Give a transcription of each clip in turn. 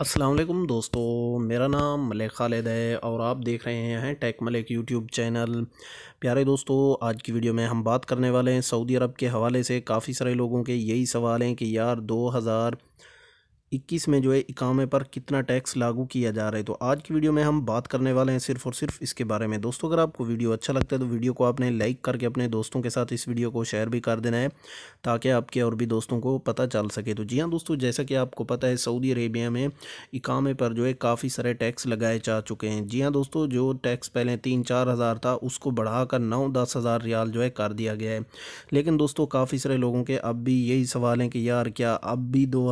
असलम दोस्तों मेरा नाम मलिक खालिद है और आप देख रहे हैं टेक मलिक यूट्यूब चैनल प्यारे दोस्तों आज की वीडियो में हम बात करने वाले हैं सऊदी अरब के हवाले से काफ़ी सारे लोगों के यही सवाल हैं कि यार दो हज़ार इक्कीस में जो है इकामे पर कितना टैक्स लागू किया जा रहा है तो आज की वीडियो में हम बात करने वाले हैं सिर्फ और सिर्फ इसके बारे में दोस्तों अगर आपको वीडियो अच्छा लगता है तो वीडियो को आपने लाइक करके अपने दोस्तों के साथ इस वीडियो को शेयर भी कर देना है ताकि आपके और भी दोस्तों को पता चल सके तो जी हाँ दोस्तों जैसा कि आपको पता है सऊदी अरेबिया में इकामे पर जो है काफ़ी सारे टैक्स लगाए जा चुके हैं जी हाँ दोस्तों जो टैक्स पहले तीन चार हज़ार था उसको बढ़ाकर नौ दस हज़ार रियाल जो है कर दिया गया है लेकिन दोस्तों काफ़ी सारे लोगों के अब भी यही सवाल हैं कि यार क्या अब भी दो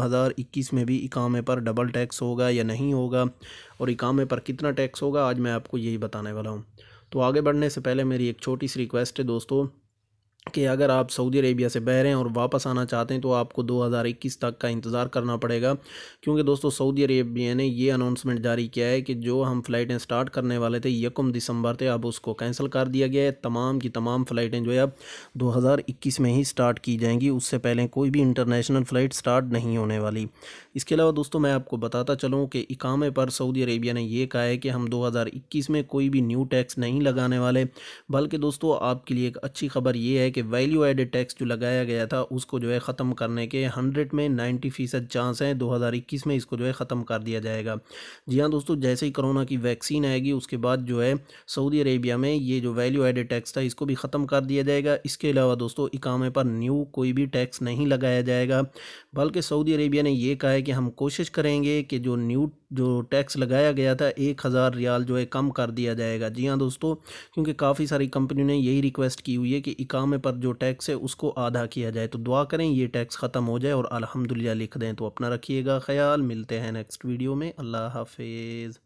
में भी इकामे पर डबल टैक्स होगा या नहीं होगा और इकामे पर कितना टैक्स होगा आज मैं आपको यही बताने वाला हूँ तो आगे बढ़ने से पहले मेरी एक छोटी सी रिक्वेस्ट है दोस्तों कि अगर आप सऊदी अरेबिया से बह रहे हैं और वापस आना चाहते हैं तो आपको 2021 तक का इंतज़ार करना पड़ेगा क्योंकि दोस्तों सऊदी अरेबिया ने ये अनाउंसमेंट जारी किया है कि जो हम फ़्लाइटें स्टार्ट करने वाले थे यकम दिसंबर थे अब उसको कैंसिल कर दिया गया है तमाम की तमाम फ़्लाइटें जो है अब दो में ही स्टार्ट की जाएंगी उससे पहले कोई भी इंटरनेशनल फ़्लाइट स्टार्ट नहीं होने वाली इसके अलावा दोस्तों मैं आपको बताता चलूँ कि इकामे पर सऊदी अरेबिया ने यह कहा है कि हम दो में कोई भी न्यू टैक्स नहीं लगाने वाले बल्कि दोस्तों आपके लिए एक अच्छी खबर ये है कि वैल्यू एडेड टैक्स जो लगाया गया था उसको जो है ख़त्म करने के हंड्रेड में नाइन्टी फ़ीसद चांस हैं दो हज़ार इक्कीस में इसको जो है ख़त्म कर दिया जाएगा जी हाँ दोस्तों जैसे ही कोरोना की वैक्सीन आएगी उसके बाद जो है सऊदी अरेबिया में ये जो वैल्यू एडेड टैक्स था इसको भी ख़त्म कर दिया जाएगा इसके अलावा दोस्तों इकामे पर न्यू कोई भी टैक्स नहीं लगाया जाएगा बल्कि सऊदी अरेबिया ने यह कहा है कि हम कोशिश करेंगे कि जो न्यू जो टैक्स लगाया गया था एक हज़ार रियाल जो है कम कर दिया जाएगा जी हाँ दोस्तों क्योंकि काफ़ी सारी कंपनी ने यही रिक्वेस्ट की हुई है कि इकामे पर जो टैक्स है उसको आधा किया जाए तो दुआ करें ये टैक्स ख़त्म हो जाए और अलहमदिल्ला लिख दें तो अपना रखिएगा ख्याल मिलते हैं नेक्स्ट वीडियो में अल्लाह हाफिज़